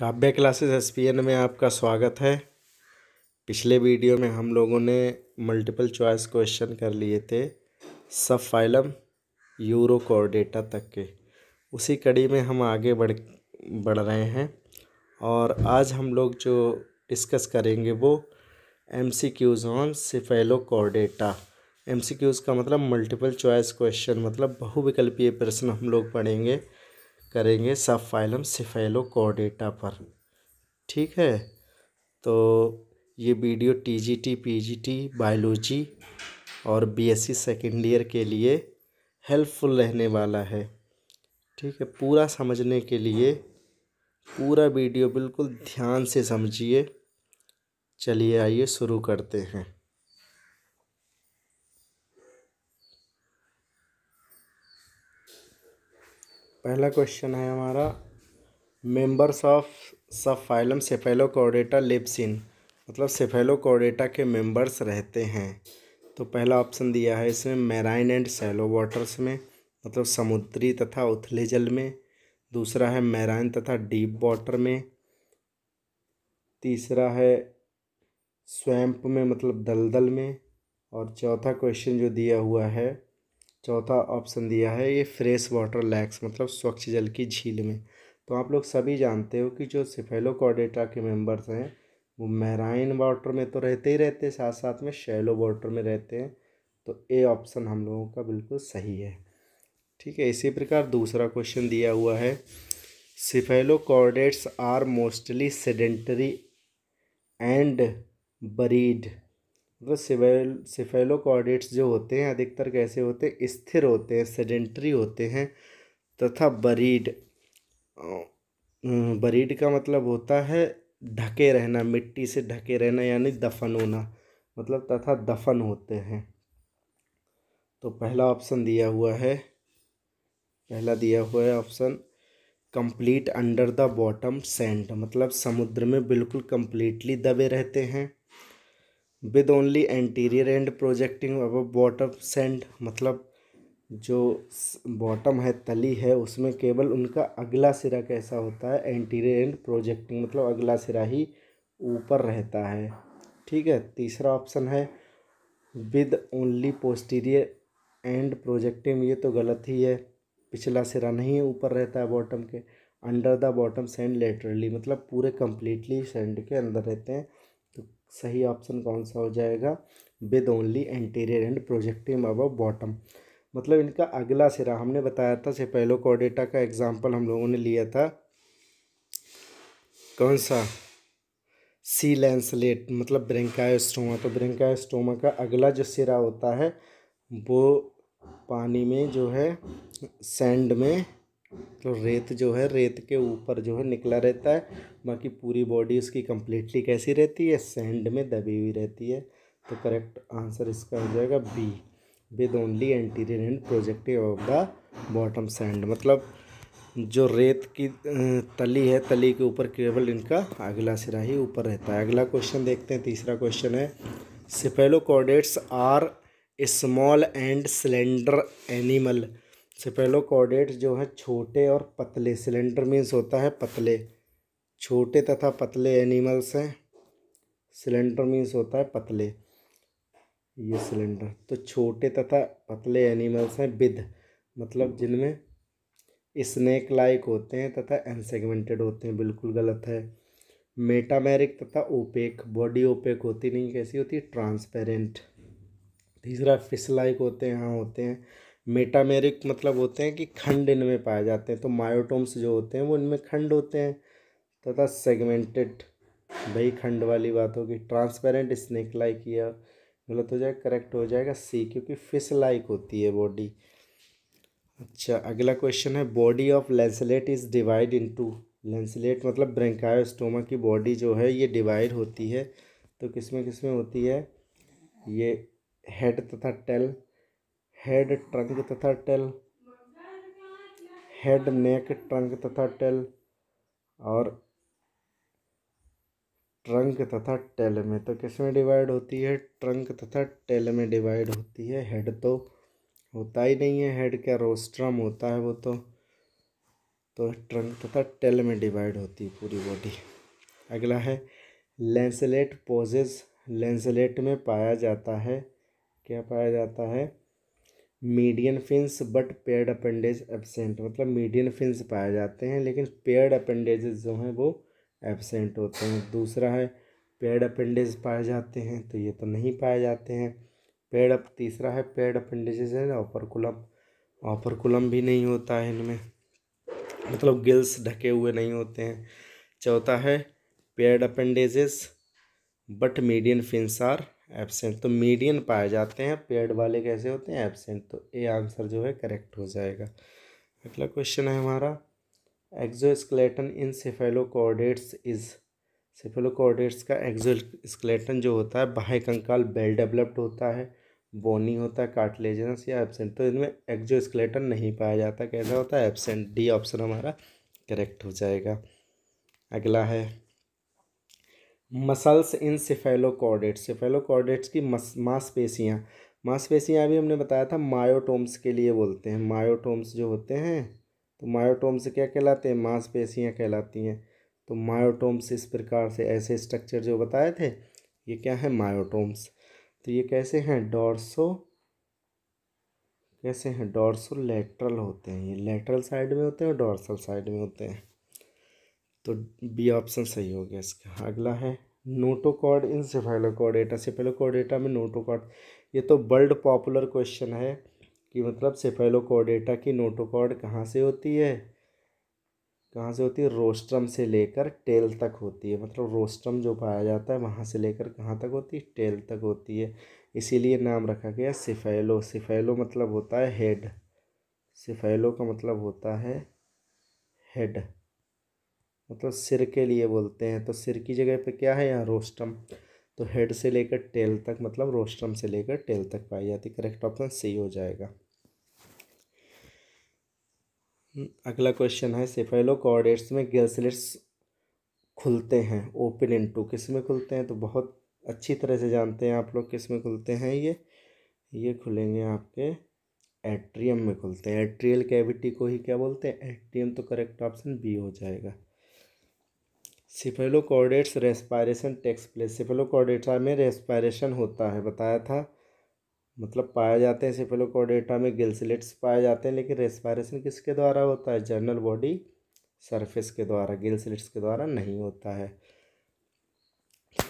काव्य classes S P N में आपका स्वागत है पिछले वीडियो में हम लोगों ने मल्टीपल चॉइस क्वेश्चन कर लिए थे सब फाइलम यूरो कोऑर्डेटा तक के उसी कड़ी में हम आगे बढ़ बढ़ रहे हैं और आज हम लोग जो डिस्कस करेंगे वो M C Qs on Cephalochordata M C Qs का मतलब मल्टीपल चॉइस क्वेश्चन मतलब बहुविकल्पीय प्रश्न हम लोग पढ़ेंगे करेंगे सब फाइलम सिफेलो कोडेटा पर ठीक है तो ये वीडियो टीजीटी पीजीटी बायोलॉजी और बीएससी सेकेंड ईयर के लिए हेल्पफुल रहने वाला है ठीक है पूरा समझने के लिए पूरा वीडियो बिल्कुल ध्यान से समझिए चलिए आइए शुरू करते हैं पहला क्वेश्चन है हमारा members of subphylum Cephalochordata लिप्सिन मतलब सेफेलो कोडेटा के मेंबर्स रहते हैं तो पहला ऑप्शन दिया है इसमें मैराइन एंड सैलो वाटर्स में मतलब समुद्री तथा उथले जल में दूसरा है मैराइन तथा डीप वाटर में तीसरा है स्वैम्प में मतलब दलदल में और चौथा क्वेश्चन जो दिया हुआ है चौथा ऑप्शन दिया है ये फ्रेश वाटर लैक्स मतलब स्वच्छ जल की झील में तो आप लोग सभी जानते हो कि जो सिफेलोकॉडेटा के मेंबर्स हैं वो मैराइन वाटर में तो रहते ही रहते साथ साथ में शैलो वाटर में रहते हैं तो ए ऑप्शन हम लोगों का बिल्कुल सही है ठीक है इसी प्रकार दूसरा क्वेश्चन दिया हुआ है chordates are mostly sedentary and buried मतलब सिवेल सिफेलो कॉर्डेट्स जो होते हैं अधिकतर कैसे होते हैं स्थिर होते हैं सेडेंट्री होते हैं तथा बरीड बरीड का मतलब होता है ढके रहना मिट्टी से ढके रहना यानी दफन होना मतलब तथा दफन होते हैं तो पहला ऑप्शन दिया हुआ है पहला दिया हुआ है option complete under the bottom sand मतलब समुद्र में बिल्कुल कम्प्लीटली दबे रहते हैं with only anterior end projecting above bottom sand मतलब जो बॉटम है तली है उसमें केवल उनका अगला सिरा कैसा होता है एंटीरियर एंड प्रोजेक्टिंग मतलब अगला सिरा ही ऊपर रहता है ठीक है तीसरा ऑप्शन है with only posterior end projecting ये तो गलत ही है पिछला सिरा नहीं ऊपर रहता है बॉटम के under the bottom sand laterally मतलब पूरे कम्प्लीटली सेंड के अंदर रहते हैं सही ऑप्शन कौन सा हो जाएगा with only anterior end projective above bottom मतलब इनका अगला सिरा हमने बताया था से पहले कॉर्डेटा का एग्जाम्पल हम लोगों ने लिया था कौन सा सी लैंसलेट मतलब ब्रेंकायोस्टोमा तो ब्रेंकायोस्टोमा का अगला जो सिरा होता है वो पानी में जो है सैंड में तो रेत जो है रेत के ऊपर जो है निकला रहता है बाकी पूरी बॉडी उसकी कम्प्लीटली कैसी रहती है सैंड में दबी हुई रहती है तो करेक्ट आंसर इसका हो जाएगा B with only anterior end projective of the bottom sand मतलब जो रेत की तली है तली के ऊपर केवल इनका अगला सिरा ही ऊपर रहता है अगला क्वेश्चन देखते हैं तीसरा क्वेश्चन है cephalochordates are small and cylinder animal chordate जो हैं छोटे और पतले सिलेंडर मीन्स होता है पतले छोटे तथा पतले एनिमल्स हैं सिलेंडर मीन्स होता है पतले ये सिलेंडर तो छोटे तथा पतले एनिमल्स हैं बिद मतलब जिनमें स्नैक लाइक होते हैं तथा एनसेगमेंटेड होते हैं बिल्कुल गलत है मेटामेरिक तथा ओपेक बॉडी ओपेक होती नहीं कैसी होती है ट्रांसपेरेंट तीसरा फिश लाइक होते हैं हाँ होते हैं मेटामेरिक मतलब होते हैं कि खंड इनमें पाए जाते हैं तो मायोटोम्स जो होते हैं वो इनमें खंड होते हैं तथा सेगमेंटेड भाई खंड वाली बात होगी ट्रांसपेरेंट स्नेक लाइक या गलत हो जाएगा करेक्ट हो जाएगा सी क्योंकि फिश लाइक होती है बॉडी अच्छा अगला क्वेश्चन है body of lancelet is divide into lancelet मतलब ब्रेंकायो स्टोमा की बॉडी जो है ये डिवाइड होती है तो किसमें किसमें होती है ये हेड तथा टेल हेड ट्रंक तथा टेल हेड नेक ट्रंक तथा टेल और ट्रंक तथा टेल में तो किस में डिवाइड होती है ट्रंक तथा टेल में डिवाइड होती है हेड तो होता ही नहीं है हेड क्या रोस्ट्रम होता है वो तो तो ट्रंक तथा टेल में डिवाइड होती है पूरी बॉडी अगला है लेंसलेट पोजेज लेंसलेट में पाया जाता है क्या पाया जाता है median fins but paired appendage absent मतलब मीडियन फिंस पाए जाते हैं लेकिन पेयर्ड अपेंडेज जो हैं वो एबसेंट होते हैं दूसरा है पेयर्ड अपेंडेज पाए जाते हैं तो ये तो नहीं पाए जाते हैं पेड़ अप तीसरा है पेड़ अपेंडेज है ऑपरकुलम ऑपरकुलम भी नहीं होता है इनमें मतलब गिल्स ढके हुए नहीं होते हैं चौथा है paired appendages but median fins are absent तो मीडियन पाए जाते हैं पेड वाले कैसे होते हैं एबसेंट तो ए आंसर जो है करेक्ट हो जाएगा अगला क्वेश्चन है हमारा exoskeleton in coordinates is cephalochordates का एक्जोस्केलेटन जो होता है बाह्य कंकाल वेल डेवलप्ड होता है बोनी होता है कार्टिलेजनस या एबसेंट तो इनमें एक्जोस्केलेटन नहीं पाया जाता कैसा होता है एबसेंट डी ऑप्शन हमारा करेक्ट हो जाएगा अगला है मसल्स इन सिफेलोकॉर्डेट्स सिफेलोकॉर्डेट्स की मस मांसपेशियाँ मांसपेशियाँ भी हमने बताया था मायोटोम्स के लिए बोलते हैं मायोटोम्स जो होते हैं तो मायोटोम्स क्या कहलाते हैं मांसपेशियाँ कहलाती हैं तो मायोटोम्स इस प्रकार से ऐसे स्ट्रक्चर जो बताए थे ये क्या है मायोटोम्स तो ये कैसे हैं डॉर्सो कैसे हैं डॉर्सो लेटरल होते हैं ये लेटरल साइड में होते हैं और डॉर्सल साइड में होते हैं तो बी ऑप्शन सही हो गया इसका अगला है नोटोकॉड इन सेफेलोकॉर्डेटा सेफेलोकॉर्डेटा में नोटोकॉड ये तो वर्ल्ड पॉपुलर क्वेश्चन है कि मतलब सेफेलोकॉर्डेटा की नोटोकॉड कहाँ से होती है कहाँ से होती है रोस्ट्रम से लेकर टेल तक होती है मतलब रोस्ट्रम जो पाया जाता है वहाँ से लेकर कहाँ तक होती है टेल तक होती है इसीलिए नाम रखा गया सिफेलो सिफेलो मतलब होता है हेड सिफेलो का मतलब होता है हेड मतलब सिर के लिए बोलते हैं तो सिर की जगह पे क्या है यहाँ रोस्टम तो हेड से लेकर टेल तक मतलब रोस्टम से लेकर टेल तक पाई जाती करेक्ट ऑप्शन सी हो जाएगा हम्म, अगला क्वेश्चन है सेफेलो कॉर्डेट्स में गैसलेट्स खुलते हैं ओपन इन टू किस में खुलते हैं तो बहुत अच्छी तरह से जानते हैं आप लोग किस में खुलते हैं ये ये खुलेंगे आपके एट्रियम में खुलते हैं एट्रियल कैविटी को ही क्या बोलते हैं एट्रियम तो करेक्ट ऑप्शन बी हो जाएगा cephalochordates respiration takes place Cephalochordata में रेस्पायरेशन होता है बताया था मतलब पाए जाते हैं सिफेलोकॉर्डेटा में गिल्सलेट्स पाए जाते हैं लेकिन रेस्पायरेशन किसके द्वारा होता है जनरल बॉडी सरफेस के द्वारा गिल्सलेट्स के द्वारा नहीं होता है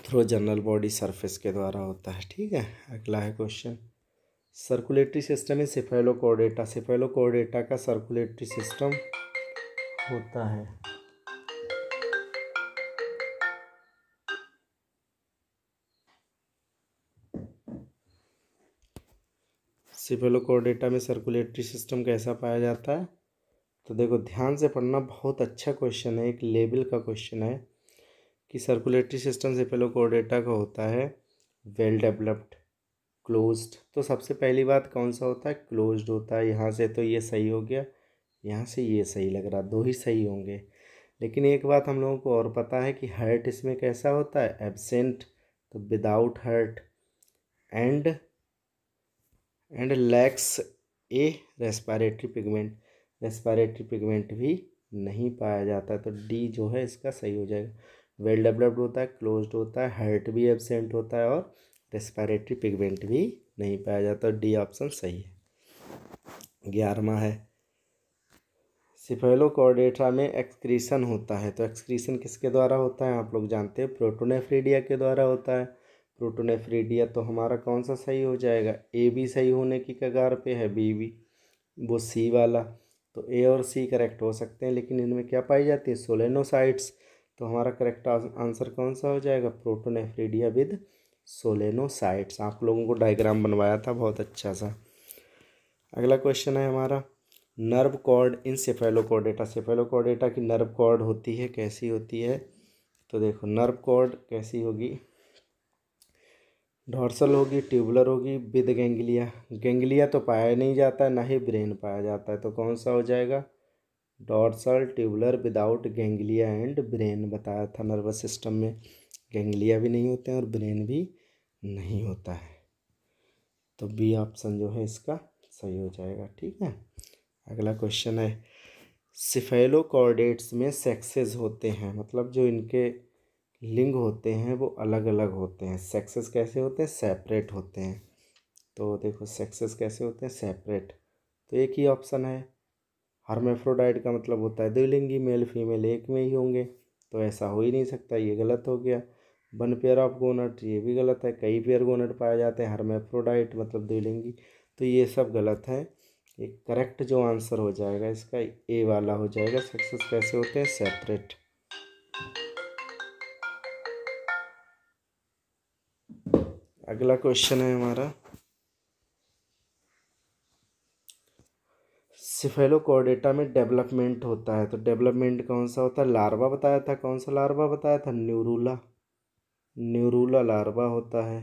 थ्रो जनरल बॉडी सरफेस के द्वारा होता है ठीक है अगला है question circulatory system in cephalochordata cephalochordata का सर्कुलेटरी सिस्टम होता है सिफेलोकोडेटा में सर्कुलेटरी सिस्टम कैसा पाया जाता है तो देखो ध्यान से पढ़ना बहुत अच्छा क्वेश्चन है एक लेवल का क्वेश्चन है कि सर्कुलेटरी सिस्टम सिफेलोकोडेटा का होता है वेल डेवलप्ड क्लोज्ड तो सबसे पहली बात कौन सा होता है क्लोज्ड होता है यहाँ से तो ये सही हो गया यहाँ से ये सही लग रहा दो ही सही होंगे लेकिन एक बात हम लोगों को और पता है कि हर्ट इसमें कैसा होता है एबसेंट तो without heart and and lacks a respiratory pigment respiratory pigment भी नहीं पाया जाता तो डी जो है इसका सही हो जाएगा वेल डेवलप्ड होता है क्लोज्ड होता है हार्ट भी एबसेंट होता है और रेस्पायरेटरी पिगमेंट भी नहीं पाया जाता डी ऑप्शन सही है ग्यारहवा है सिफेलो कॉर्डेट्रा में एक्सक्रीशन होता है तो एक्सक्रीशन किसके द्वारा होता है आप लोग जानते हैं प्रोटोनेफ्रीडिया के द्वारा होता है प्रोटोनेफ्रीडिया तो हमारा कौन सा सही हो जाएगा ए भी सही होने की कगार पे है बी भी वो सी वाला तो ए और सी करेक्ट हो सकते हैं लेकिन इनमें क्या पाई जाती है सोलेनोसाइट्स तो हमारा करेक्ट आंसर कौन सा हो जाएगा प्रोटोनेफ्रीडिया विद सोलेनोसाइट्स आप लोगों को डायग्राम बनवाया था बहुत अच्छा सा अगला क्वेश्चन है हमारा nerve cord in Cephalochordata cephalochordata की नर्व कॉर्ड होती है कैसी होती है तो देखो नर्व कॉर्ड कैसी होगी डॉर्सल होगी ट्यूबलर होगी विद गेंगलिया गेंगलिया तो पाया नहीं जाता है ना ही ब्रेन पाया जाता है तो कौन सा हो जाएगा dorsal tubular without ganglia and brain बताया था नर्वस सिस्टम में गेंगलिया भी नहीं होते हैं और ब्रेन भी नहीं होता है तो बी ऑप्शन जो है इसका सही हो जाएगा ठीक है अगला क्वेश्चन है सिफेलो कॉर्डेट्स में सेक्सेस होते हैं मतलब जो इनके लिंग होते हैं वो अलग अलग होते हैं सेक्सेस कैसे होते हैं सेपरेट होते हैं तो देखो सेक्सेस कैसे होते हैं सेपरेट तो एक ही ऑप्शन है हर्मेफ्रोडाइट का मतलब होता है द्विलिंगी मेल फीमेल एक में ही होंगे तो ऐसा हो ही नहीं सकता ये गलत हो गया वन पेयर ऑफ गोनट ये भी गलत है कई पेयर गोनट पाए जाते हैं हर्मेफ्रोडाइट मतलब द्विलिंगी तो ये सब गलत है एक करेक्ट जो आंसर हो जाएगा इसका ए वाला हो जाएगा सक्सेस कैसे होते हैं सेपरेट अगला क्वेश्चन है हमारा सिफेलो कोडेटा में डेवलपमेंट होता है तो डेवलपमेंट कौन सा होता है लार्वा बताया था कौन सा लार्वा बताया था न्यूरूला न्यूरूला लार्वा होता है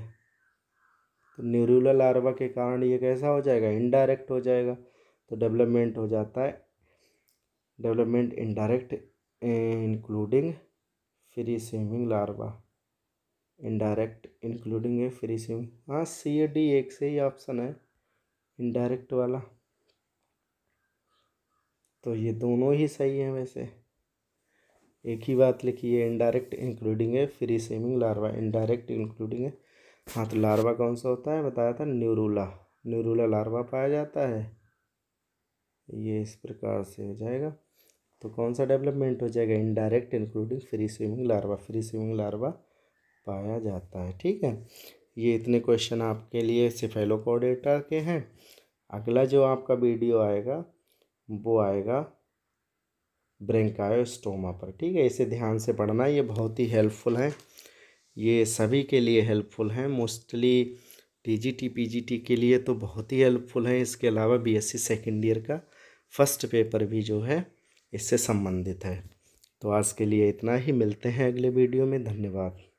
तो न्यूरूला लार्वा के कारण ये कैसा हो जाएगा इनडायरेक्ट हो जाएगा तो डेवलपमेंट हो जाता है development indirect including free swimming larva indirect including a free swim हाँ सी ए डी एक से ही ऑप्शन है इनडायरेक्ट वाला तो ये दोनों ही सही हैं वैसे एक ही बात लिखी है indirect including a free swimming larva indirect including है हाँ तो लार्वा कौन सा होता है बताया था न्यूरूला न्यूरूला लार्वा पाया जाता है ये इस प्रकार से हो जाएगा तो कौन सा डेवलपमेंट हो जाएगा indirect including free swimming larva free swimming larva पाया जाता है ठीक है ये इतने क्वेश्चन आपके लिए सिफेलोकोडेटा के हैं अगला जो आपका वीडियो आएगा वो आएगा ब्रेंकायोस्टोमा पर ठीक है इसे ध्यान से पढ़ना ये बहुत ही हेल्पफुल है ये सभी के लिए हेल्पफुल हैं मोस्टली टीजीटी पीजीटी के लिए तो बहुत ही हेल्पफुल हैं इसके अलावा बीएससी सेकेंड ईयर का फर्स्ट पेपर भी जो है इससे संबंधित है तो आज के लिए इतना ही मिलते हैं अगले वीडियो में धन्यवाद